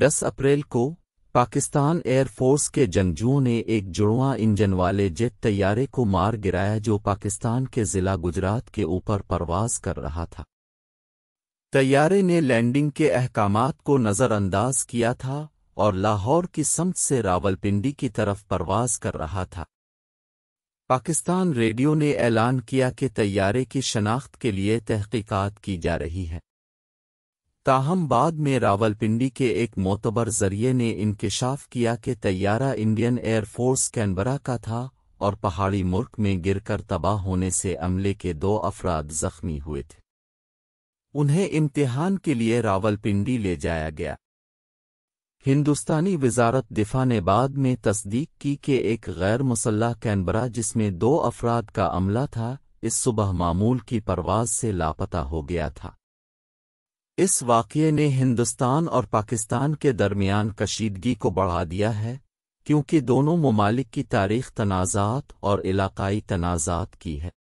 10 अप्रैल को पाकिस्तान एयरफोर्स के जंगजुओं ने एक जुड़वा इंजन वाले जेट तैयारे को मार गिराया जो पाकिस्तान के ज़िला गुजरात के ऊपर परवाज कर रहा था तैयारे ने लैंडिंग के अहकाम को नज़रअंदाज किया था और लाहौर की समत से रावलपिंडी की तरफ परवाज कर रहा था पाकिस्तान रेडियो ने ऐलान किया कि तैयारे की शनाख्त के लिए तहकीकात की जा रही है ताहम बाद में रावलपिंडी के एक मोतबर जरिए ने इंकशाफ किया कि तैयारा इंडियन एयरफोर्स कैनबरा का था और पहाड़ी मुल्क में गिरकर तबाह होने से अमले के दो अफराद जख्मी हुए थे उन्हें इम्तिहान के लिए रावलपिंडी ले जाया गया हिंदुस्तानी वजारत दिफा ने बाद में तस्दीक की कि एक गैर मुसल्ह कैनबरा जिसमें दो अफराद का अमला था इस सुबह मामूल की परवाज से लापता हो गया था इस वाक़े ने हिंदुस्तान और पाकिस्तान के दरमियान कशीदगी को बढ़ा दिया है क्योंकि दोनों ममालिक की तारीख तनाज़ात और इलाक़ाई तनाज़ात की है